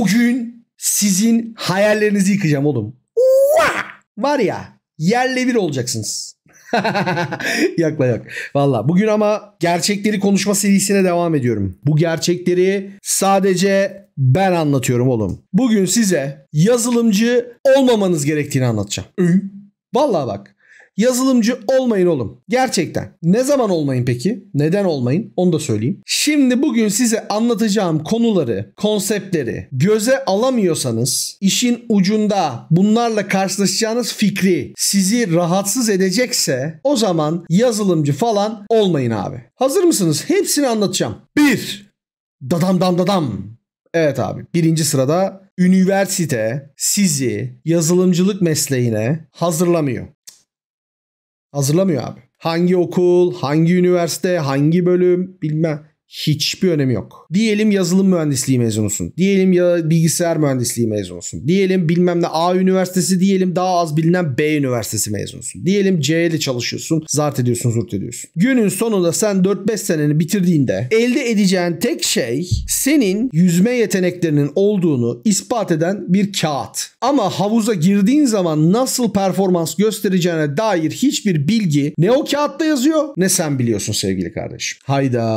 Bugün sizin hayallerinizi yıkacağım oğlum. Var ya yerle bir olacaksınız. Yakla yak. Valla bugün ama gerçekleri konuşma serisine devam ediyorum. Bu gerçekleri sadece ben anlatıyorum oğlum. Bugün size yazılımcı olmamanız gerektiğini anlatacağım. Valla bak Yazılımcı olmayın oğlum. Gerçekten. Ne zaman olmayın peki? Neden olmayın? Onu da söyleyeyim. Şimdi bugün size anlatacağım konuları, konseptleri göze alamıyorsanız işin ucunda bunlarla karşılaşacağınız fikri sizi rahatsız edecekse o zaman yazılımcı falan olmayın abi. Hazır mısınız? Hepsini anlatacağım. 1. Dadam dam dadam. Evet abi. Birinci sırada üniversite sizi yazılımcılık mesleğine hazırlamıyor. Hazırlamıyor abi. Hangi okul, hangi üniversite, hangi bölüm bilmem hiçbir önemi yok. Diyelim yazılım mühendisliği mezunusun. Diyelim ya bilgisayar mühendisliği mezunusun. Diyelim bilmem ne A üniversitesi diyelim daha az bilinen B üniversitesi mezunusun. Diyelim C çalışıyorsun. Zart ediyorsun zurt ediyorsun. Günün sonunda sen 4-5 seneni bitirdiğinde elde edeceğin tek şey senin yüzme yeteneklerinin olduğunu ispat eden bir kağıt. Ama havuza girdiğin zaman nasıl performans göstereceğine dair hiçbir bilgi ne o kağıtta yazıyor ne sen biliyorsun sevgili kardeşim. Hayda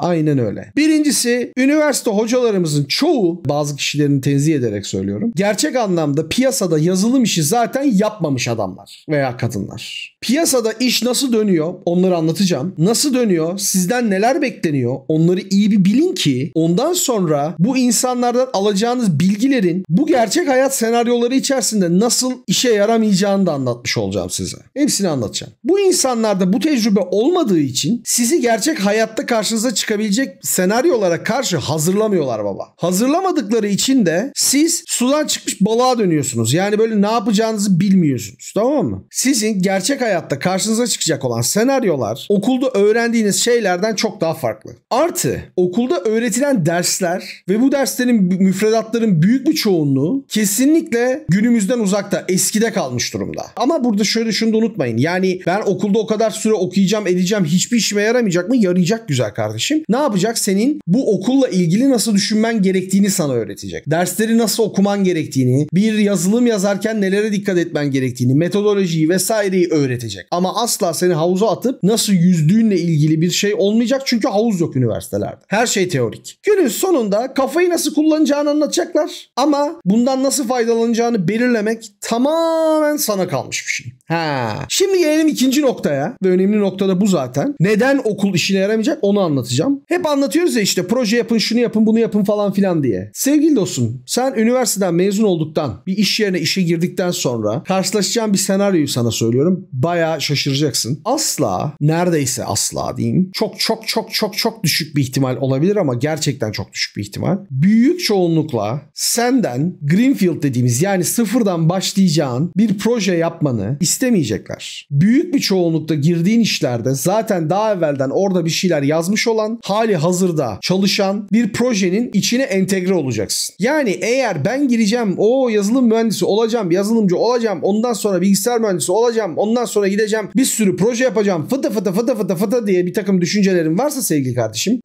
Aynen öyle. Birincisi üniversite hocalarımızın çoğu bazı kişilerini tenzih ederek söylüyorum. Gerçek anlamda piyasada yazılım işi zaten yapmamış adamlar veya kadınlar. Piyasada iş nasıl dönüyor onları anlatacağım. Nasıl dönüyor? Sizden neler bekleniyor? Onları iyi bir bilin ki ondan sonra bu insanlardan alacağınız bilgilerin bu gerçek hayat senaryoları içerisinde nasıl işe yaramayacağını da anlatmış olacağım size. Hepsini anlatacağım. Bu insanlarda bu tecrübe olmadığı için sizi gerçek hayatta karşınıza çıkan çıkabilecek senaryolara karşı hazırlamıyorlar baba. Hazırlamadıkları için de siz sudan çıkmış balığa dönüyorsunuz. Yani böyle ne yapacağınızı bilmiyorsunuz. Tamam mı? Sizin gerçek hayatta karşınıza çıkacak olan senaryolar okulda öğrendiğiniz şeylerden çok daha farklı. Artı okulda öğretilen dersler ve bu derslerin müfredatların büyük bir çoğunluğu kesinlikle günümüzden uzakta, eskide kalmış durumda. Ama burada şöyle şunu da unutmayın. Yani ben okulda o kadar süre okuyacağım, edeceğim hiçbir işime yaramayacak mı? Yarayacak güzel kardeşim ne yapacak? Senin bu okulla ilgili nasıl düşünmen gerektiğini sana öğretecek. Dersleri nasıl okuman gerektiğini, bir yazılım yazarken nelere dikkat etmen gerektiğini, metodolojiyi vesaireyi öğretecek. Ama asla seni havuza atıp nasıl yüzdüğünle ilgili bir şey olmayacak çünkü havuz yok üniversitelerde. Her şey teorik. Günün sonunda kafayı nasıl kullanacağını anlatacaklar ama bundan nasıl faydalanacağını belirlemek tamamen sana kalmış bir şey. Ha. Şimdi gelelim ikinci noktaya ve önemli nokta da bu zaten. Neden okul işine yaramayacak onu anlatacağım anlatacağım. Hep anlatıyoruz ya işte proje yapın şunu yapın bunu yapın falan filan diye. Sevgili dostum sen üniversiteden mezun olduktan bir iş yerine işe girdikten sonra karşılaşacağın bir senaryoyu sana söylüyorum. Baya şaşıracaksın. Asla neredeyse asla diyeyim. Çok çok çok çok çok düşük bir ihtimal olabilir ama gerçekten çok düşük bir ihtimal. Büyük çoğunlukla senden Greenfield dediğimiz yani sıfırdan başlayacağın bir proje yapmanı istemeyecekler. Büyük bir çoğunlukta girdiğin işlerde zaten daha evvelden orada bir şeyler yazmış olan hali hazırda çalışan bir projenin içine entegre olacaksın. Yani eğer ben gireceğim o yazılım mühendisi olacağım, yazılımcı olacağım, ondan sonra bilgisayar mühendisi olacağım, ondan sonra gideceğim bir sürü proje yapacağım fıtı fıtı fıtı fıtı fıtı diye bir takım düşüncelerin varsa sevgili kardeşim.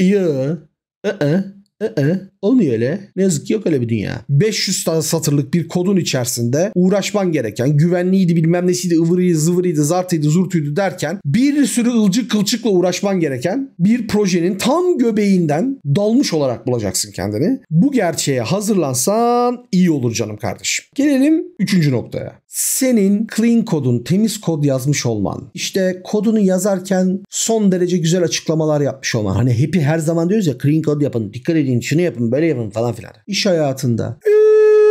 Yı, ya, ee, ee, ee, Olmuyor öyle. Ne yazık ki yok öyle bir dünya. 500 tane satırlık bir kodun içerisinde uğraşman gereken güvenliğiydi bilmem nesiydi ıvırıydı zıvırıydı zartıydı zurtuydu derken bir sürü ılcık kılçıkla uğraşman gereken bir projenin tam göbeğinden dalmış olarak bulacaksın kendini. Bu gerçeğe hazırlansan iyi olur canım kardeşim. Gelelim 3. noktaya. Senin clean kodun, temiz kod yazmış olman, işte kodunu yazarken son derece güzel açıklamalar yapmış olman. Hani happy her zaman diyoruz ya clean kod yapın, dikkat edin, şunu yapın, böyle yapın falan filan. İş hayatında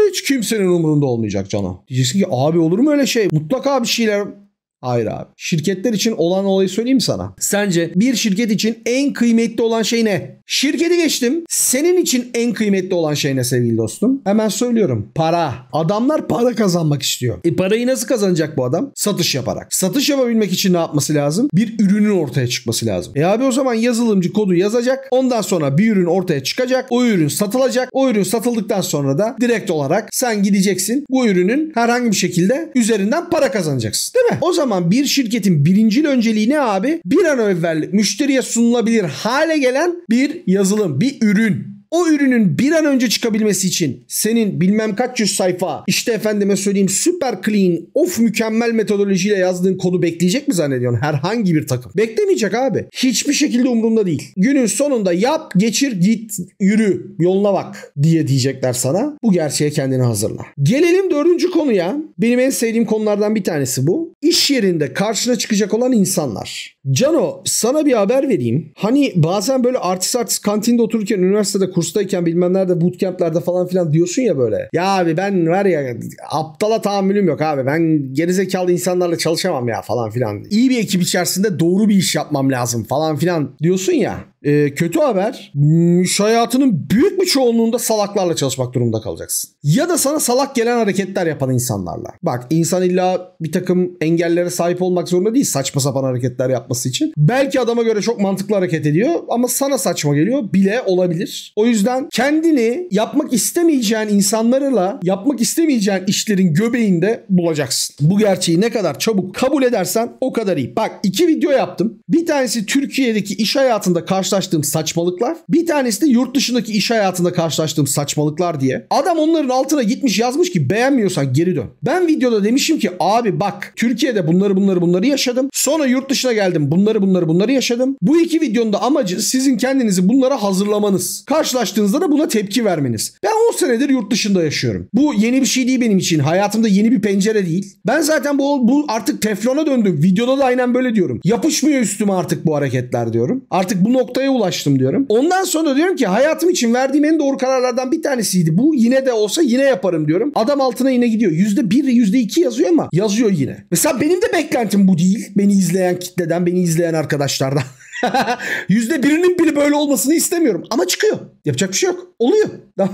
hiç kimsenin umurunda olmayacak canım Diyeceksin ki abi olur mu öyle şey? Mutlaka bir şeyler Hayır abi. Şirketler için olan olayı söyleyeyim sana. Sence bir şirket için en kıymetli olan şey ne? Şirketi geçtim. Senin için en kıymetli olan şey ne sevgili dostum? Hemen söylüyorum. Para. Adamlar para kazanmak istiyor. E parayı nasıl kazanacak bu adam? Satış yaparak. Satış yapabilmek için ne yapması lazım? Bir ürünün ortaya çıkması lazım. E abi o zaman yazılımcı kodu yazacak. Ondan sonra bir ürün ortaya çıkacak. O ürün satılacak. O ürün satıldıktan sonra da direkt olarak sen gideceksin. Bu ürünün herhangi bir şekilde üzerinden para kazanacaksın. Değil mi? O zaman zaman bir şirketin birincil önceliği ne abi? Bir an evvel müşteriye sunulabilir hale gelen bir yazılım, bir ürün o ürünün bir an önce çıkabilmesi için senin bilmem kaç yüz sayfa işte efendime söyleyeyim süper clean of mükemmel metodolojiyle yazdığın kodu bekleyecek mi zannediyorsun herhangi bir takım? Beklemeyecek abi. Hiçbir şekilde umurunda değil. Günün sonunda yap, geçir, git, yürü, yoluna bak diye diyecekler sana. Bu gerçeğe kendini hazırla. Gelelim dördüncü konuya. Benim en sevdiğim konulardan bir tanesi bu iş yerinde karşına çıkacak olan insanlar. Cano sana bir haber vereyim. Hani bazen böyle artist artist kantinde otururken, üniversitede kurstayken bilmem nerede bootcamplerde falan filan diyorsun ya böyle. Ya abi ben var ya aptala tahammülüm yok abi. Ben gerizekalı insanlarla çalışamam ya falan filan. İyi bir ekip içerisinde doğru bir iş yapmam lazım falan filan diyorsun ya e, kötü haber müşayatının büyük bir çoğunluğunda salaklarla çalışmak durumunda kalacaksın. Ya da sana salak gelen hareketler yapan insanlarla. Bak insan illa bir takım engellere sahip olmak zorunda değil saçma sapan hareketler yapması için. Belki adama göre çok mantıklı hareket ediyor ama sana saçma geliyor bile olabilir. O yüzden kendini yapmak istemeyeceğin insanlarla yapmak istemeyeceğin işlerin göbeğinde bulacaksın. Bu gerçeği ne kadar çabuk kabul edersen o kadar iyi. Bak iki video yaptım. Bir tanesi Türkiye'deki iş hayatında karşı karşılaştığım saçmalıklar. Bir tanesi de yurt dışındaki iş hayatında karşılaştığım saçmalıklar diye. Adam onların altına gitmiş yazmış ki beğenmiyorsan geri dön. Ben videoda demişim ki abi bak Türkiye'de bunları bunları bunları yaşadım. Sonra yurt dışına geldim bunları bunları bunları yaşadım. Bu iki videonun da amacı sizin kendinizi bunlara hazırlamanız. Karşılaştığınızda da buna tepki vermeniz. Ben 10 senedir yurt dışında yaşıyorum. Bu yeni bir şey değil benim için. Hayatımda yeni bir pencere değil. Ben zaten bu, bu artık teflona döndüm. Videoda da aynen böyle diyorum. Yapışmıyor üstüme artık bu hareketler diyorum. Artık bu nokta noktaya ulaştım diyorum. Ondan sonra diyorum ki hayatım için verdiğim en doğru kararlardan bir tanesiydi. Bu yine de olsa yine yaparım diyorum. Adam altına yine gidiyor. Yüzde bir, yüzde iki yazıyor ama yazıyor yine. Mesela benim de beklentim bu değil. Beni izleyen kitleden, beni izleyen arkadaşlardan. Yüzde birinin bile böyle olmasını istemiyorum. Ama çıkıyor. Yapacak bir şey yok. Oluyor.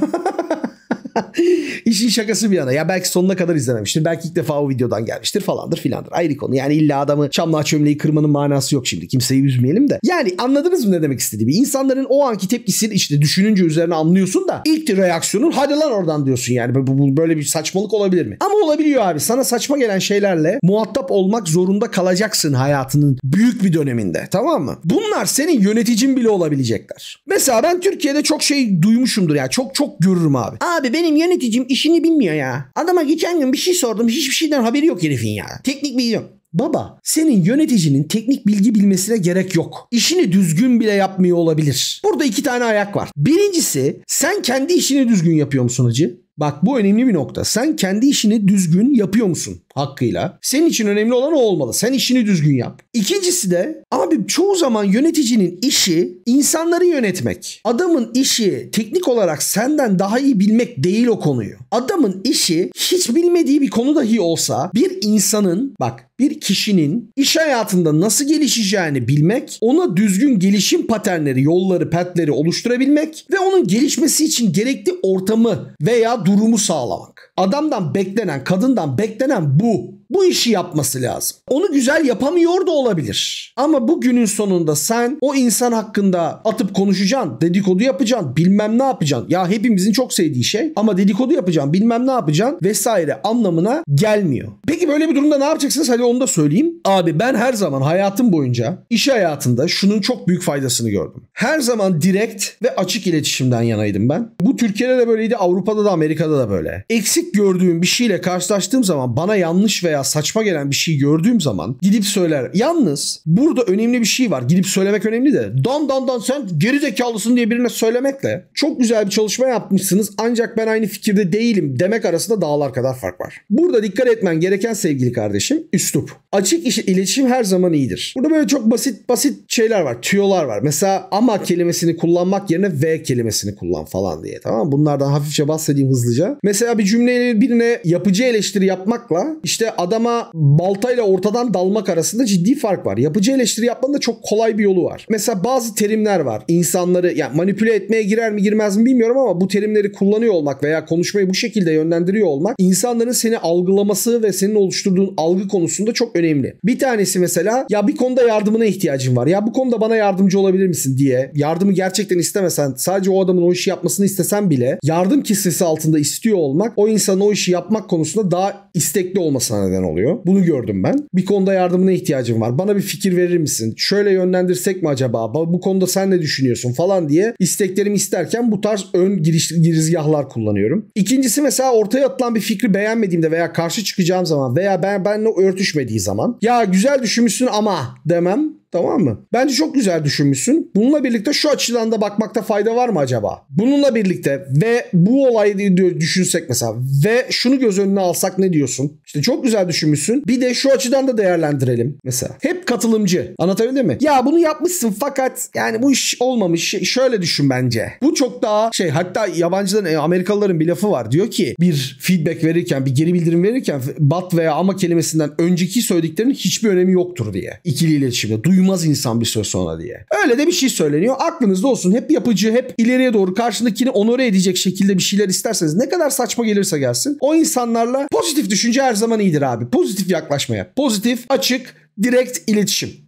İşin şakası bir yana. Ya belki sonuna kadar izlememiştir. Belki ilk defa o videodan gelmiştir falandır filandır. Ayrı konu. Yani illa adamı çamla çömleği kırmanın manası yok şimdi. Kimseyi üzmeyelim de. Yani anladınız mı ne demek istediğimi? İnsanların o anki tepkisini işte düşününce üzerine anlıyorsun da ilk reaksiyonun hadi lan oradan diyorsun yani. Böyle bir saçmalık olabilir mi? Ama olabiliyor abi. Sana saçma gelen şeylerle muhatap olmak zorunda kalacaksın hayatının büyük bir döneminde. Tamam mı? Bunlar senin yöneticin bile olabilecekler. Mesela ben Türkiye'de çok şey duymuşumdur ya. çok çok görürüm abi. Abi benim benim yöneticim işini bilmiyor ya. Adama geçen gün bir şey sordum. Hiçbir şeyden haberi yok herifin ya. Teknik bilgi yok. Baba senin yöneticinin teknik bilgi bilmesine gerek yok. İşini düzgün bile yapmıyor olabilir. Burada iki tane ayak var. Birincisi sen kendi işini düzgün yapıyor musun hacı? Bak bu önemli bir nokta. Sen kendi işini düzgün yapıyor musun? hakkıyla. Senin için önemli olan o olmalı. Sen işini düzgün yap. İkincisi de abi çoğu zaman yöneticinin işi insanları yönetmek. Adamın işi teknik olarak senden daha iyi bilmek değil o konuyu. Adamın işi hiç bilmediği bir konu dahi olsa bir insanın bak bir kişinin iş hayatında nasıl gelişeceğini bilmek, ona düzgün gelişim paternleri, yolları, petleri oluşturabilmek ve onun gelişmesi için gerekli ortamı veya durumu sağlamak. Adamdan beklenen, kadından beklenen bu Bubu. bu işi yapması lazım. Onu güzel yapamıyor da olabilir. Ama bu günün sonunda sen o insan hakkında atıp konuşacaksın, dedikodu yapacaksın, bilmem ne yapacaksın. Ya hepimizin çok sevdiği şey ama dedikodu yapacaksın, bilmem ne yapacaksın vesaire anlamına gelmiyor. Peki böyle bir durumda ne yapacaksınız? Hadi onu da söyleyeyim. Abi ben her zaman hayatım boyunca iş hayatında şunun çok büyük faydasını gördüm. Her zaman direkt ve açık iletişimden yanaydım ben. Bu Türkiye'de de böyleydi, Avrupa'da da Amerika'da da böyle. Eksik gördüğüm bir şeyle karşılaştığım zaman bana yanlış veya saçma gelen bir şey gördüğüm zaman gidip söyler. Yalnız burada önemli bir şey var. Gidip söylemek önemli de. Don don don sen geri zekalısın diye birine söylemekle çok güzel bir çalışma yapmışsınız ancak ben aynı fikirde değilim demek arasında dağlar kadar fark var. Burada dikkat etmen gereken sevgili kardeşim üslup açık iş, iletişim her zaman iyidir. Burada böyle çok basit basit şeyler var. Tüyolar var. Mesela ama kelimesini kullanmak yerine ve kelimesini kullan falan diye. Tamam mı? Bunlardan hafifçe bahsedeyim hızlıca. Mesela bir cümleyle birine yapıcı eleştiri yapmakla işte adama baltayla ortadan dalmak arasında ciddi fark var. Yapıcı eleştiri yapmanın da çok kolay bir yolu var. Mesela bazı terimler var. İnsanları yani manipüle etmeye girer mi girmez mi bilmiyorum ama bu terimleri kullanıyor olmak veya konuşmayı bu şekilde yönlendiriyor olmak insanların seni algılaması ve senin oluşturduğun algı konusunda çok önemli önemli. Bir tanesi mesela ya bir konuda yardımına ihtiyacın var. Ya bu konuda bana yardımcı olabilir misin diye yardımı gerçekten istemesen sadece o adamın o işi yapmasını istesen bile yardım kisvesi altında istiyor olmak o insanın o işi yapmak konusunda daha istekli olmasına neden oluyor. Bunu gördüm ben. Bir konuda yardımına ihtiyacım var. Bana bir fikir verir misin? Şöyle yönlendirsek mi acaba? Bu konuda sen ne düşünüyorsun falan diye isteklerimi isterken bu tarz ön giriş, girizgahlar kullanıyorum. İkincisi mesela ortaya atılan bir fikri beğenmediğimde veya karşı çıkacağım zaman veya ben benle örtüşmediği zaman zaman. Ya güzel düşünmüşsün ama demem. Tamam mı? Bence çok güzel düşünmüşsün. Bununla birlikte şu açıdan da bakmakta fayda var mı acaba? Bununla birlikte ve bu olayı düşünsek mesela ve şunu göz önüne alsak ne diyorsun? İşte çok güzel düşünmüşsün. Bir de şu açıdan da değerlendirelim mesela. Hep katılımcı. Anlatabildim mi? Ya bunu yapmışsın fakat yani bu iş olmamış. Şöyle düşün bence. Bu çok daha şey hatta yabancıların e, Amerikalıların bir lafı var. Diyor ki bir feedback verirken bir geri bildirim verirken but veya ama kelimesinden önceki söylediklerinin hiçbir önemi yoktur diye. İkili iletişimde. Duyum duymaz insan bir söz sonra diye. Öyle de bir şey söyleniyor. Aklınızda olsun. Hep yapıcı, hep ileriye doğru karşındakini onore edecek şekilde bir şeyler isterseniz ne kadar saçma gelirse gelsin. O insanlarla pozitif düşünce her zaman iyidir abi. Pozitif yaklaşmaya. Pozitif, açık, direkt iletişim.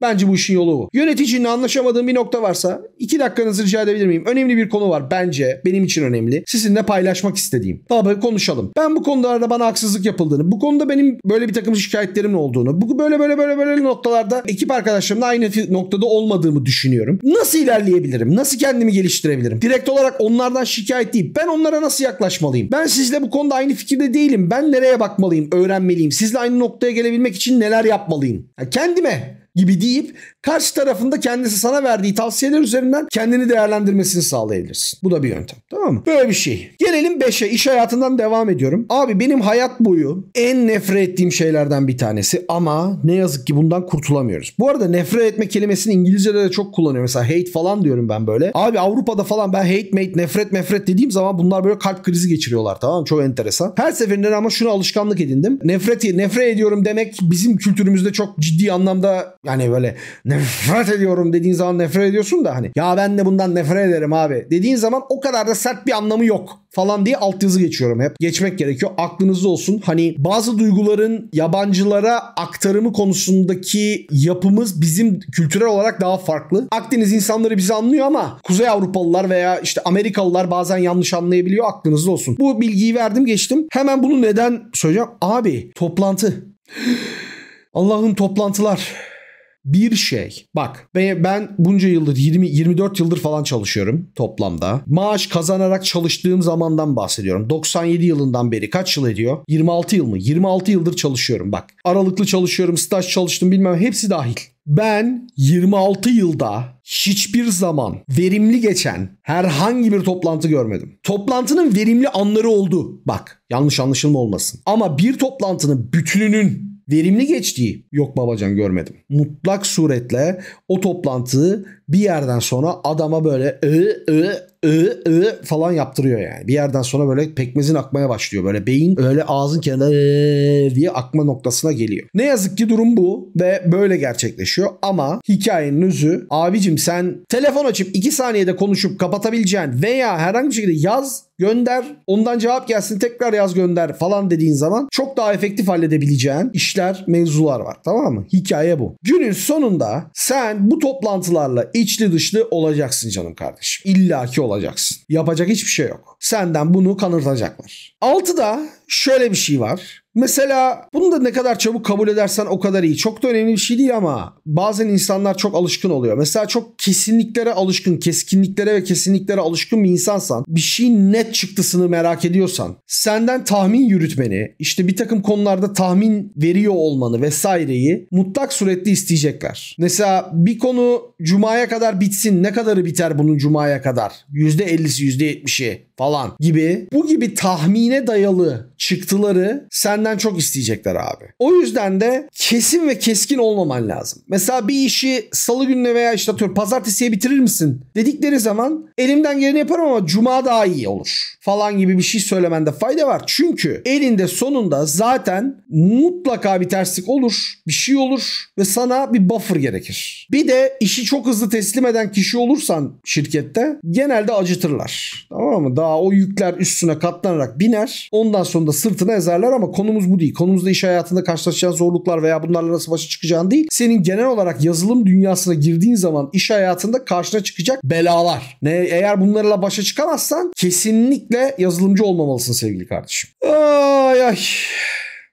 Bence bu işin yolu bu. Yöneticinle anlaşamadığım bir nokta varsa iki dakikanızı rica edebilir miyim? Önemli bir konu var bence. Benim için önemli. Sizinle paylaşmak istediğim. Tabi konuşalım. Ben bu konularda bana haksızlık yapıldığını, bu konuda benim böyle bir takım şikayetlerim olduğunu, bu böyle böyle böyle böyle noktalarda ekip arkadaşlarımla aynı noktada olmadığımı düşünüyorum. Nasıl ilerleyebilirim? Nasıl kendimi geliştirebilirim? Direkt olarak onlardan şikayet değil. Ben onlara nasıl yaklaşmalıyım? Ben sizle bu konuda aynı fikirde değilim. Ben nereye bakmalıyım? Öğrenmeliyim. Sizle aynı noktaya gelebilmek için neler yapmalıyım? Yani kendime gibi deyip karşı tarafında kendisi sana verdiği tavsiyeler üzerinden kendini değerlendirmesini sağlayabilirsin. Bu da bir yöntem. Tamam mı? Böyle bir şey. Gelelim 5'e. İş hayatından devam ediyorum. Abi benim hayat boyu en nefret ettiğim şeylerden bir tanesi ama ne yazık ki bundan kurtulamıyoruz. Bu arada nefret etme kelimesini İngilizce'de de çok kullanıyorum. Mesela hate falan diyorum ben böyle. Abi Avrupa'da falan ben hate mate nefret nefret dediğim zaman bunlar böyle kalp krizi geçiriyorlar tamam mı? Çok enteresan. Her seferinde ama şunu alışkanlık edindim. Nefreti nefret ediyorum demek bizim kültürümüzde çok ciddi anlamda yani böyle ne nefret ediyorum dediğin zaman nefret ediyorsun da hani ya ben de bundan nefret ederim abi dediğin zaman o kadar da sert bir anlamı yok falan diye altyazı geçiyorum hep. Geçmek gerekiyor. Aklınızda olsun. Hani bazı duyguların yabancılara aktarımı konusundaki yapımız bizim kültürel olarak daha farklı. Akdeniz insanları bizi anlıyor ama Kuzey Avrupalılar veya işte Amerikalılar bazen yanlış anlayabiliyor. Aklınızda olsun. Bu bilgiyi verdim geçtim. Hemen bunu neden söyleyeceğim? Abi toplantı. Allah'ım toplantılar bir şey. Bak ben bunca yıldır 20 24 yıldır falan çalışıyorum toplamda. Maaş kazanarak çalıştığım zamandan bahsediyorum. 97 yılından beri kaç yıl ediyor? 26 yıl mı? 26 yıldır çalışıyorum bak. Aralıklı çalışıyorum, staj çalıştım bilmem hepsi dahil. Ben 26 yılda hiçbir zaman verimli geçen herhangi bir toplantı görmedim. Toplantının verimli anları oldu. Bak yanlış anlaşılma olmasın. Ama bir toplantının bütününün verimli geçtiği yok babacan görmedim. Mutlak suretle o toplantıyı bir yerden sonra adama böyle ı ı ı ı falan yaptırıyor yani. Bir yerden sonra böyle pekmezin akmaya başlıyor. Böyle beyin öyle ağzın kenarında diye akma noktasına geliyor. Ne yazık ki durum bu ve böyle gerçekleşiyor ama hikayenin özü abicim sen telefon açıp 2 saniyede konuşup kapatabileceğin veya herhangi bir şekilde yaz gönder ondan cevap gelsin tekrar yaz gönder falan dediğin zaman çok daha efektif halledebileceğin işler mevzular var tamam mı? Hikaye bu. Günün sonunda sen bu toplantılarla içli dışlı olacaksın canım kardeşim. İlla olacaksın. Yapacak hiçbir şey yok. Senden bunu kanırtacaklar. Altıda şöyle bir şey var. Mesela bunu da ne kadar çabuk kabul edersen o kadar iyi. Çok da önemli bir şey değil ama bazen insanlar çok alışkın oluyor. Mesela çok kesinliklere alışkın, keskinliklere ve kesinliklere alışkın bir insansan, bir şeyin net çıktısını merak ediyorsan, senden tahmin yürütmeni, işte bir takım konularda tahmin veriyor olmanı vesaireyi mutlak suretli isteyecekler. Mesela bir konu cumaya kadar bitsin, ne kadarı biter bunun cumaya kadar? %50'si, %70'i falan gibi. Bu gibi tahmine dayalı çıktıları senden senden çok isteyecekler abi. O yüzden de kesin ve keskin olmaman lazım. Mesela bir işi salı gününe veya işte atıyorum pazartesiye bitirir misin dedikleri zaman elimden geleni yaparım ama cuma daha iyi olur falan gibi bir şey söylemende fayda var. Çünkü elinde sonunda zaten mutlaka bir terslik olur, bir şey olur ve sana bir buffer gerekir. Bir de işi çok hızlı teslim eden kişi olursan şirkette genelde acıtırlar. Tamam mı? Daha o yükler üstüne katlanarak biner. Ondan sonra da sırtına ezerler ama konum konumuz bu değil. Konumuz da iş hayatında karşılaşacağın zorluklar veya bunlarla nasıl başa çıkacağın değil. Senin genel olarak yazılım dünyasına girdiğin zaman iş hayatında karşına çıkacak belalar. Ne eğer bunlarla başa çıkamazsan kesinlikle yazılımcı olmamalısın sevgili kardeşim. Ay ay.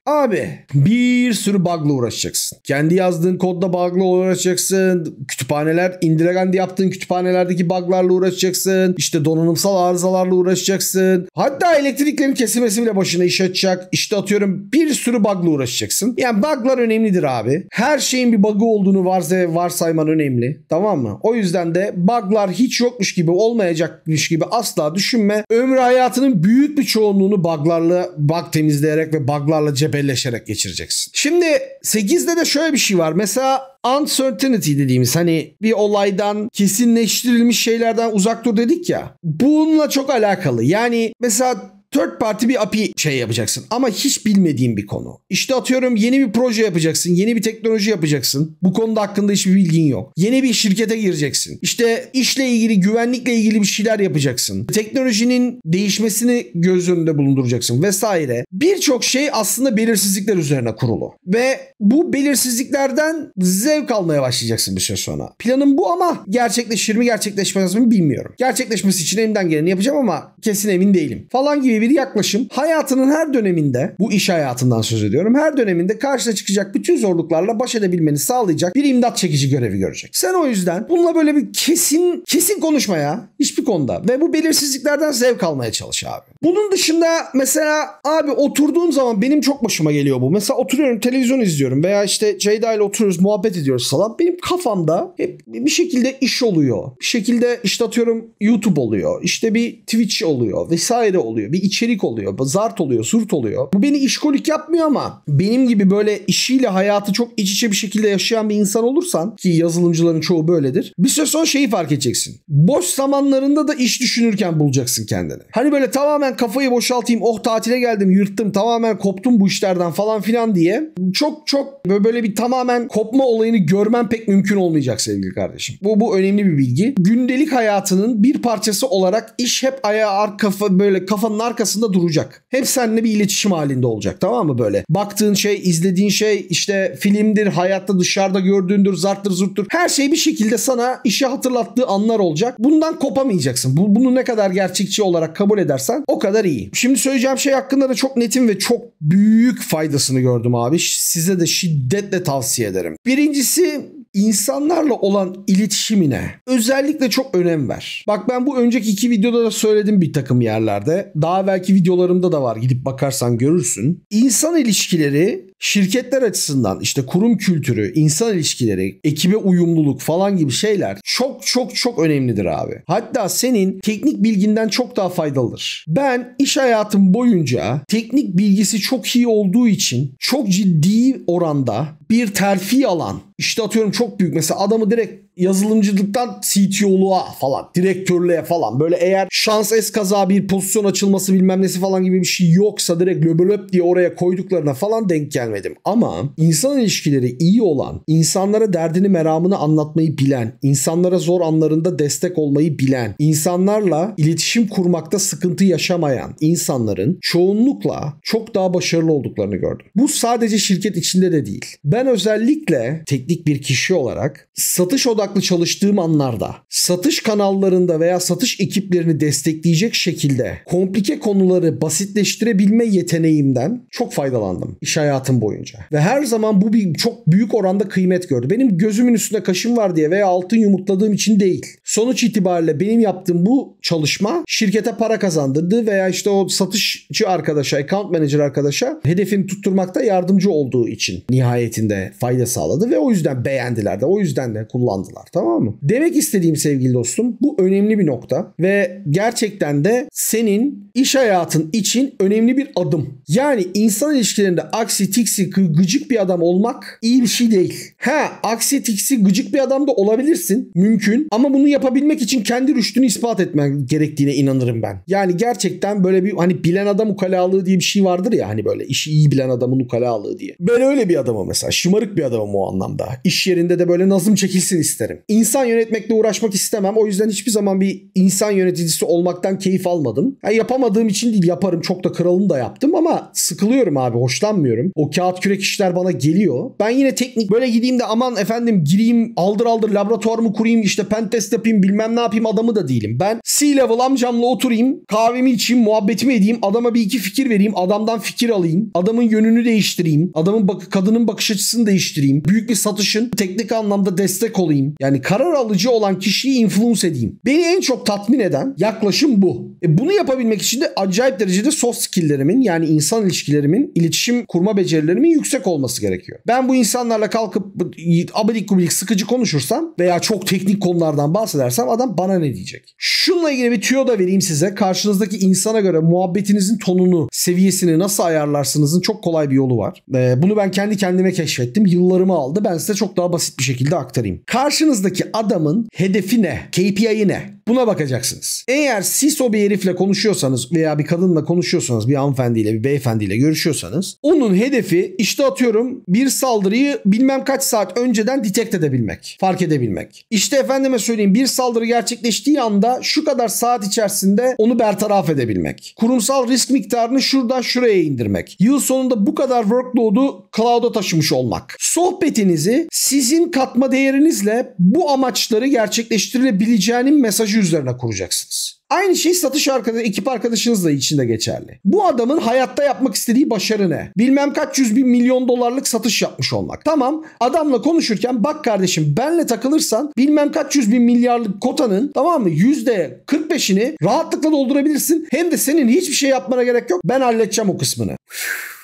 Abi bir sürü bug'la uğraşacaksın. Kendi yazdığın kodda bug'la uğraşacaksın. Kütüphaneler, Indiragandhi yaptığın kütüphanelerdeki bug'larla uğraşacaksın. İşte donanımsal arızalarla uğraşacaksın. Hatta elektriklerin kesilmesi bile başına iş açacak. İşte atıyorum bir sürü bug'la uğraşacaksın. Yani bug'lar önemlidir abi. Her şeyin bir bug'ı olduğunu varsa varsayman önemli. Tamam mı? O yüzden de bug'lar hiç yokmuş gibi olmayacakmış gibi asla düşünme. Ömrü hayatının büyük bir çoğunluğunu bug'larla bug temizleyerek ve bug'larla cep cebelleşerek geçireceksin. Şimdi 8'de de şöyle bir şey var. Mesela uncertainty dediğimiz hani bir olaydan kesinleştirilmiş şeylerden uzak dur dedik ya. Bununla çok alakalı. Yani mesela Third parti bir API şey yapacaksın ama hiç bilmediğin bir konu. İşte atıyorum yeni bir proje yapacaksın, yeni bir teknoloji yapacaksın. Bu konuda hakkında hiçbir bilgin yok. Yeni bir şirkete gireceksin. İşte işle ilgili, güvenlikle ilgili bir şeyler yapacaksın. Teknolojinin değişmesini göz önünde bulunduracaksın vesaire. Birçok şey aslında belirsizlikler üzerine kurulu. Ve bu belirsizliklerden zevk almaya başlayacaksın bir süre sonra. Planım bu ama gerçekleşir mi gerçekleşmez mi bilmiyorum. Gerçekleşmesi için elimden geleni yapacağım ama kesin emin değilim. Falan gibi bir bir yaklaşım hayatının her döneminde bu iş hayatından söz ediyorum. Her döneminde karşına çıkacak bütün zorluklarla baş edebilmeni sağlayacak bir imdat çekici görevi görecek. Sen o yüzden bununla böyle bir kesin kesin konuşmaya hiçbir konuda ve bu belirsizliklerden zevk almaya çalış abi. Bunun dışında mesela abi oturduğum zaman benim çok başıma geliyor bu. Mesela oturuyorum televizyon izliyorum veya işte Ceyda ile oturuyoruz muhabbet ediyoruz falan. Benim kafamda hep bir şekilde iş oluyor. Bir şekilde işte atıyorum YouTube oluyor. İşte bir Twitch oluyor vesaire oluyor. Bir içerik oluyor. Zart oluyor, surt oluyor. Bu beni işkolik yapmıyor ama benim gibi böyle işiyle hayatı çok iç içe bir şekilde yaşayan bir insan olursan ki yazılımcıların çoğu böyledir. Bir süre sonra şeyi fark edeceksin. Boş zamanlarında da iş düşünürken bulacaksın kendini. Hani böyle tamamen kafayı boşaltayım. Oh tatile geldim, yırttım, tamamen koptum bu işlerden falan filan diye. Çok çok böyle bir tamamen kopma olayını görmen pek mümkün olmayacak sevgili kardeşim. Bu bu önemli bir bilgi. Gündelik hayatının bir parçası olarak iş hep ayağa ar kafa böyle kafanın ar arkasında duracak. Hep seninle bir iletişim halinde olacak tamam mı böyle? Baktığın şey, izlediğin şey işte filmdir, hayatta dışarıda gördüğündür, zarttır zurttur. Her şey bir şekilde sana işi hatırlattığı anlar olacak. Bundan kopamayacaksın. Bu, bunu ne kadar gerçekçi olarak kabul edersen o kadar iyi. Şimdi söyleyeceğim şey hakkında da çok netim ve çok büyük faydasını gördüm abi. Size de şiddetle tavsiye ederim. Birincisi insanlarla olan iletişimine özellikle çok önem ver. Bak ben bu önceki iki videoda da söyledim bir takım yerlerde. Daha belki videolarımda da var gidip bakarsan görürsün. İnsan ilişkileri şirketler açısından işte kurum kültürü, insan ilişkileri, ekibe uyumluluk falan gibi şeyler çok çok çok önemlidir abi. Hatta senin teknik bilginden çok daha faydalıdır. Ben iş hayatım boyunca teknik bilgisi çok iyi olduğu için çok ciddi oranda bir terfi alan işte atıyorum çok büyük mesela adamı direkt yazılımcılıktan CTO'luğa falan, direktörlüğe falan böyle eğer şans es kaza bir pozisyon açılması bilmem nesi falan gibi bir şey yoksa direkt löbölöp diye oraya koyduklarına falan denk gelmedim. Ama insan ilişkileri iyi olan, insanlara derdini meramını anlatmayı bilen, insanlara zor anlarında destek olmayı bilen, insanlarla iletişim kurmakta sıkıntı yaşamayan insanların çoğunlukla çok daha başarılı olduklarını gördüm. Bu sadece şirket içinde de değil. Ben özellikle teknik bir kişi olarak satış odaklı odaklı çalıştığım anlarda satış kanallarında veya satış ekiplerini destekleyecek şekilde komplike konuları basitleştirebilme yeteneğimden çok faydalandım iş hayatım boyunca. Ve her zaman bu bir çok büyük oranda kıymet gördü. Benim gözümün üstünde kaşım var diye veya altın yumurtladığım için değil. Sonuç itibariyle benim yaptığım bu çalışma şirkete para kazandırdı veya işte o satışçı arkadaşa, account manager arkadaşa hedefini tutturmakta yardımcı olduğu için nihayetinde fayda sağladı ve o yüzden beğendiler de o yüzden de kullandılar aldılar tamam mı? Demek istediğim sevgili dostum bu önemli bir nokta ve gerçekten de senin iş hayatın için önemli bir adım. Yani insan ilişkilerinde aksi tiksi gıcık bir adam olmak iyi bir şey değil. Ha aksi tiksi gıcık bir adam da olabilirsin mümkün ama bunu yapabilmek için kendi rüştünü ispat etmen gerektiğine inanırım ben. Yani gerçekten böyle bir hani bilen adam ukalalığı diye bir şey vardır ya hani böyle işi iyi bilen adamın ukalalığı diye. Ben öyle bir adamım mesela şımarık bir adamım o anlamda. İş yerinde de böyle nazım çekilsin isterim isterim. İnsan yönetmekle uğraşmak istemem. O yüzden hiçbir zaman bir insan yöneticisi olmaktan keyif almadım. Yani yapamadığım için değil yaparım. Çok da kralım da yaptım ama sıkılıyorum abi. Hoşlanmıyorum. O kağıt kürek işler bana geliyor. Ben yine teknik böyle gideyim de aman efendim gireyim aldır aldır laboratuvar mı kurayım işte pen test yapayım bilmem ne yapayım adamı da değilim. Ben C-level amcamla oturayım kahvemi içeyim muhabbetimi edeyim adama bir iki fikir vereyim adamdan fikir alayım adamın yönünü değiştireyim adamın bak kadının bakış açısını değiştireyim büyük bir satışın teknik anlamda destek olayım yani karar alıcı olan kişiyi influence edeyim. Beni en çok tatmin eden yaklaşım bu. E bunu yapabilmek için de acayip derecede soft skill'lerimin yani insan ilişkilerimin, iletişim kurma becerilerimin yüksek olması gerekiyor. Ben bu insanlarla kalkıp abidik gubidik sıkıcı konuşursam veya çok teknik konulardan bahsedersem adam bana ne diyecek? Şununla ilgili bir tüyo da vereyim size. Karşınızdaki insana göre muhabbetinizin tonunu, seviyesini nasıl ayarlarsınızın çok kolay bir yolu var. E, bunu ben kendi kendime keşfettim. Yıllarımı aldı. Ben size çok daha basit bir şekilde aktarayım. Karşı Karşınızdaki adamın hedefi ne? KPI ne? Buna bakacaksınız. Eğer siz o bir herifle konuşuyorsanız veya bir kadınla konuşuyorsanız bir hanımefendiyle bir beyefendiyle görüşüyorsanız onun hedefi işte atıyorum bir saldırıyı bilmem kaç saat önceden detect edebilmek. Fark edebilmek. İşte efendime söyleyeyim bir saldırı gerçekleştiği anda şu kadar saat içerisinde onu bertaraf edebilmek. Kurumsal risk miktarını şuradan şuraya indirmek. Yıl sonunda bu kadar workload'u cloud'a taşımış olmak. Sohbetinizi sizin katma değerinizle bu amaçları gerçekleştirilebileceğinin mesajı strateji üzerine kuracaksınız. Aynı şey satış arkadaşı, ekip arkadaşınızla için de geçerli. Bu adamın hayatta yapmak istediği başarı ne? Bilmem kaç yüz bin milyon dolarlık satış yapmış olmak. Tamam adamla konuşurken bak kardeşim benle takılırsan bilmem kaç yüz bin milyarlık kotanın tamam mı yüzde 45'ini rahatlıkla doldurabilirsin. Hem de senin hiçbir şey yapmana gerek yok. Ben halledeceğim o kısmını. Üf.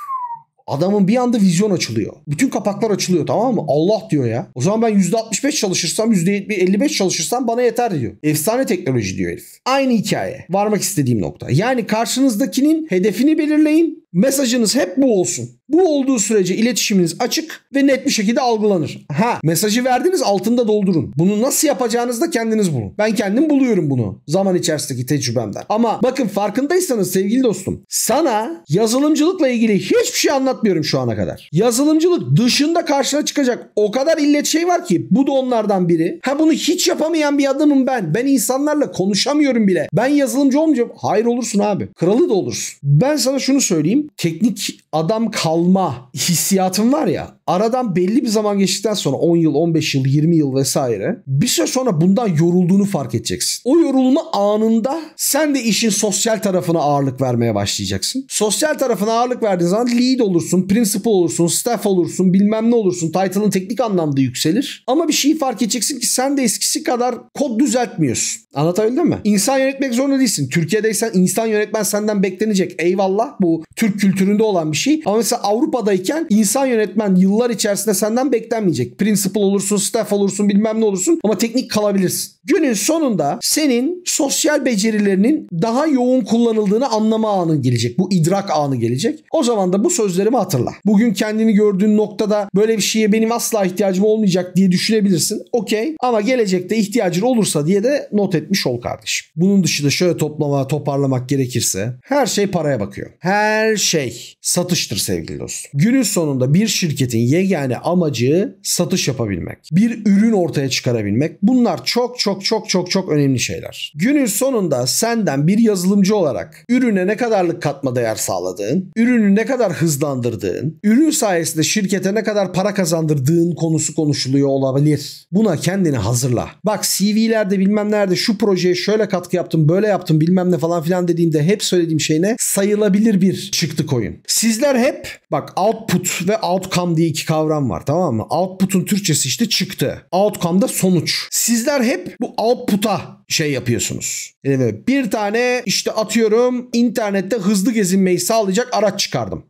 Adamın bir anda vizyon açılıyor. Bütün kapaklar açılıyor tamam mı? Allah diyor ya. O zaman ben %65 çalışırsam %55 çalışırsam bana yeter diyor. Efsane teknoloji diyor herif. Aynı hikaye. Varmak istediğim nokta. Yani karşınızdakinin hedefini belirleyin Mesajınız hep bu olsun. Bu olduğu sürece iletişiminiz açık ve net bir şekilde algılanır. Ha mesajı verdiniz altında doldurun. Bunu nasıl yapacağınızı da kendiniz bulun. Ben kendim buluyorum bunu zaman içerisindeki tecrübemden. Ama bakın farkındaysanız sevgili dostum sana yazılımcılıkla ilgili hiçbir şey anlatmıyorum şu ana kadar. Yazılımcılık dışında karşına çıkacak o kadar illet şey var ki bu da onlardan biri. Ha bunu hiç yapamayan bir adamım ben. Ben insanlarla konuşamıyorum bile. Ben yazılımcı olmayacağım. Hayır olursun abi. Kralı da olursun. Ben sana şunu söyleyeyim. Teknik adam kalma hissiyatın var ya aradan belli bir zaman geçtikten sonra 10 yıl, 15 yıl, 20 yıl vesaire bir süre sonra bundan yorulduğunu fark edeceksin. O yorulma anında sen de işin sosyal tarafına ağırlık vermeye başlayacaksın. Sosyal tarafına ağırlık verdiğin zaman lead olursun, principal olursun, staff olursun, bilmem ne olursun. Title'ın teknik anlamda yükselir. Ama bir şeyi fark edeceksin ki sen de eskisi kadar kod düzeltmiyorsun. Anlatabildim mi? İnsan yönetmek zorunda değilsin. Türkiye'deysen insan yönetmen senden beklenecek. Eyvallah bu Türk kültüründe olan bir şey. Ama mesela Avrupa'dayken insan yönetmen yıllar içerisinde senden beklenmeyecek. Principal olursun, staff olursun, bilmem ne olursun ama teknik kalabilirsin. Günün sonunda senin sosyal becerilerinin daha yoğun kullanıldığını anlama anı gelecek. Bu idrak anı gelecek. O zaman da bu sözlerimi hatırla. Bugün kendini gördüğün noktada böyle bir şeye benim asla ihtiyacım olmayacak diye düşünebilirsin. Okey. Ama gelecekte ihtiyacın olursa diye de not etmiş ol kardeşim. Bunun dışında şöyle toplama, toparlamak gerekirse her şey paraya bakıyor. Her şey. Satın satıştır sevgili dostum. Günün sonunda bir şirketin yegane amacı satış yapabilmek. Bir ürün ortaya çıkarabilmek. Bunlar çok çok çok çok çok önemli şeyler. Günün sonunda senden bir yazılımcı olarak ürüne ne kadarlık katma değer sağladığın, ürünü ne kadar hızlandırdığın, ürün sayesinde şirkete ne kadar para kazandırdığın konusu konuşuluyor olabilir. Buna kendini hazırla. Bak CV'lerde bilmem nerede şu projeye şöyle katkı yaptım, böyle yaptım bilmem ne falan filan dediğimde hep söylediğim şey ne? Sayılabilir bir çıktı koyun. Siz bizler hep bak output ve outcome diye iki kavram var tamam mı? Output'un Türkçesi işte çıktı. Outcome da sonuç. Sizler hep bu output'a şey yapıyorsunuz. Yani bir tane işte atıyorum internette hızlı gezinmeyi sağlayacak araç çıkardım.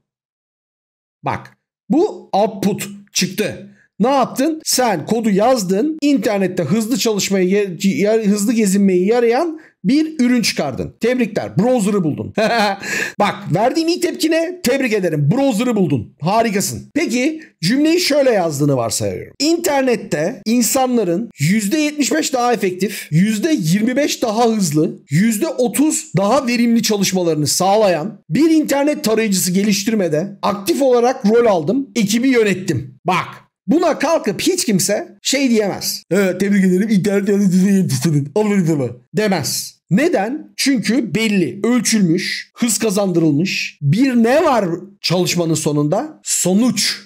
Bak bu output çıktı. Ne yaptın? Sen kodu yazdın. İnternette hızlı çalışmayı, hızlı gezinmeyi yarayan bir ürün çıkardın. Tebrikler. Browser'ı buldun. Bak verdiğim ilk tepki ne? Tebrik ederim. Browser'ı buldun. Harikasın. Peki cümleyi şöyle yazdığını varsayıyorum. İnternette insanların %75 daha efektif, %25 daha hızlı, %30 daha verimli çalışmalarını sağlayan bir internet tarayıcısı geliştirmede aktif olarak rol aldım, ekibi yönettim. Bak Buna kalkıp hiç kimse şey diyemez. Evet tebrik ederim internet yöneticisini yetiştirdin. Alırdılar. Demez. Neden? Çünkü belli, ölçülmüş, hız kazandırılmış. Bir ne var çalışmanın sonunda? Sonuç.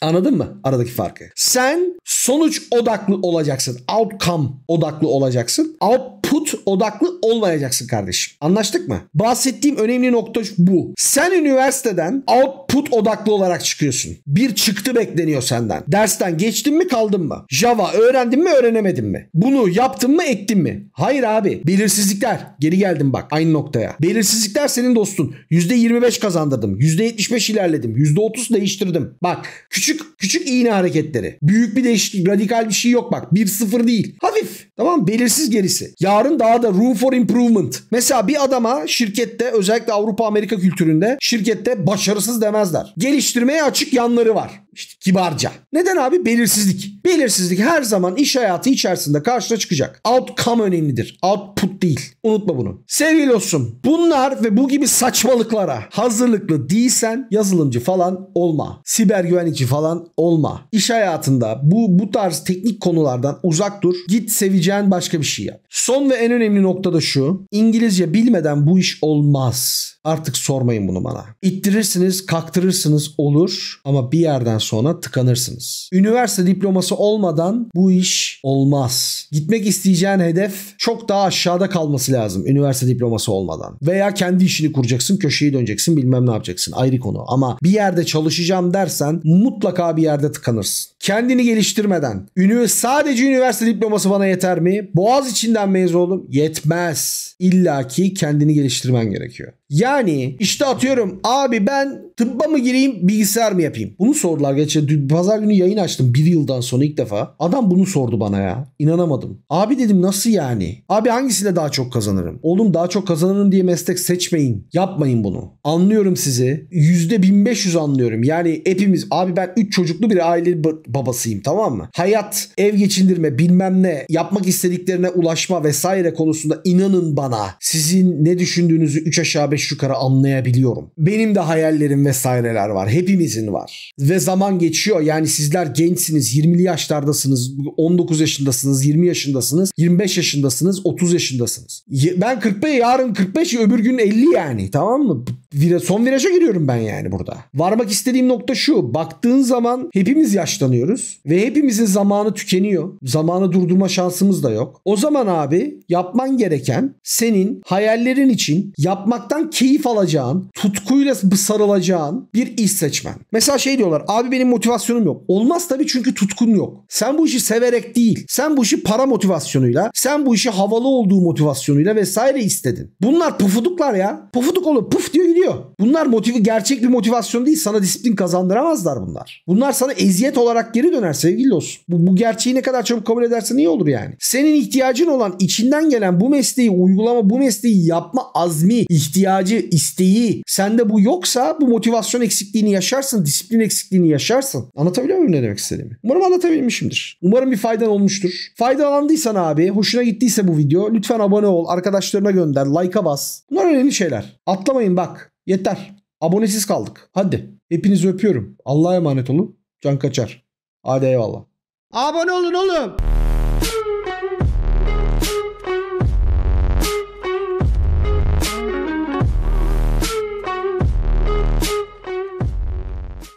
Anladın mı aradaki farkı? Sen sonuç odaklı olacaksın. Outcome odaklı olacaksın. Out put odaklı olmayacaksın kardeşim. Anlaştık mı? Bahsettiğim önemli nokta bu. Sen üniversiteden output odaklı olarak çıkıyorsun. Bir çıktı bekleniyor senden. Dersten geçtin mi kaldın mı? Java öğrendin mi öğrenemedin mi? Bunu yaptın mı ektin mi? Hayır abi. Belirsizlikler. Geri geldim bak aynı noktaya. Belirsizlikler senin dostun. %25 kazandırdım. %75 ilerledim. %30 değiştirdim. Bak küçük küçük iğne hareketleri. Büyük bir değişiklik radikal bir şey yok bak. 1-0 değil. Hafif. Tamam belirsiz gerisi. Ya yarın daha da room for improvement. Mesela bir adama şirkette özellikle Avrupa Amerika kültüründe şirkette başarısız demezler. Geliştirmeye açık yanları var. İşte kibarca. Neden abi? Belirsizlik. Belirsizlik her zaman iş hayatı içerisinde karşına çıkacak. Outcome önemlidir. Output değil. Unutma bunu. Sevgili olsun bunlar ve bu gibi saçmalıklara hazırlıklı değilsen yazılımcı falan olma. Siber güvenlikçi falan olma. İş hayatında bu bu tarz teknik konulardan uzak dur. Git seveceğin başka bir şey yap. Son ve en önemli nokta da şu. İngilizce bilmeden bu iş olmaz. Artık sormayın bunu bana. İttirirsiniz, kaktırırsınız olur ama bir yerden sonra tıkanırsınız. Üniversite diploması olmadan bu iş olmaz. Gitmek isteyeceğin hedef çok daha aşağıda kalması lazım üniversite diploması olmadan. Veya kendi işini kuracaksın, köşeyi döneceksin, bilmem ne yapacaksın. Ayrı konu. Ama bir yerde çalışacağım dersen mutlaka bir yerde tıkanırsın. Kendini geliştirmeden. Ünü sadece üniversite diploması bana yeter mi? Boğaz içinden mezun oldum. Yetmez. İlla ki kendini geliştirmen gerekiyor. Yani işte atıyorum abi ben tıbba mı gireyim bilgisayar mı yapayım? Bunu sordular geçen pazar günü yayın açtım bir yıldan sonra ilk defa. Adam bunu sordu bana ya. İnanamadım. Abi dedim nasıl yani? Abi hangisiyle daha çok kazanırım? Oğlum daha çok kazanırım diye meslek seçmeyin. Yapmayın bunu. Anlıyorum sizi. Yüzde 1500 anlıyorum. Yani hepimiz abi ben 3 çocuklu bir aile babasıyım tamam mı? Hayat, ev geçindirme bilmem ne yapmak istediklerine ulaşma vesaire konusunda inanın bana. Sizin ne düşündüğünüzü 3 aşağı 5 5 yukarı anlayabiliyorum. Benim de hayallerim vesaireler var. Hepimizin var. Ve zaman geçiyor. Yani sizler gençsiniz, 20'li yaşlardasınız, 19 yaşındasınız, 20 yaşındasınız, 25 yaşındasınız, 30 yaşındasınız. Ben 45 yarın 45 öbür gün 50 yani tamam mı? vira, son viraja giriyorum ben yani burada. Varmak istediğim nokta şu. Baktığın zaman hepimiz yaşlanıyoruz ve hepimizin zamanı tükeniyor. Zamanı durdurma şansımız da yok. O zaman abi yapman gereken senin hayallerin için yapmaktan keyif alacağın, tutkuyla sarılacağın bir iş seçmen. Mesela şey diyorlar abi benim motivasyonum yok. Olmaz tabii çünkü tutkun yok. Sen bu işi severek değil. Sen bu işi para motivasyonuyla, sen bu işi havalı olduğu motivasyonuyla vesaire istedin. Bunlar pufuduklar ya. Pufuduk olur. Puf diyor gidiyor gidiyor. Bunlar motivi gerçek bir motivasyon değil. Sana disiplin kazandıramazlar bunlar. Bunlar sana eziyet olarak geri döner sevgili dostum. Bu, bu gerçeği ne kadar çabuk kabul edersen iyi olur yani. Senin ihtiyacın olan içinden gelen bu mesleği uygulama, bu mesleği yapma azmi, ihtiyacı, isteği sende bu yoksa bu motivasyon eksikliğini yaşarsın, disiplin eksikliğini yaşarsın. Anlatabiliyor muyum ne demek istediğimi? Umarım anlatabilmişimdir. Umarım bir faydan olmuştur. Faydalandıysan abi, hoşuna gittiyse bu video lütfen abone ol, arkadaşlarına gönder, like'a bas. Bunlar önemli şeyler. Atlamayın bak. Yeter. Abonesiz kaldık. Hadi. Hepinizi öpüyorum. Allah'a emanet olun. Can kaçar. Hadi eyvallah. Abone olun oğlum.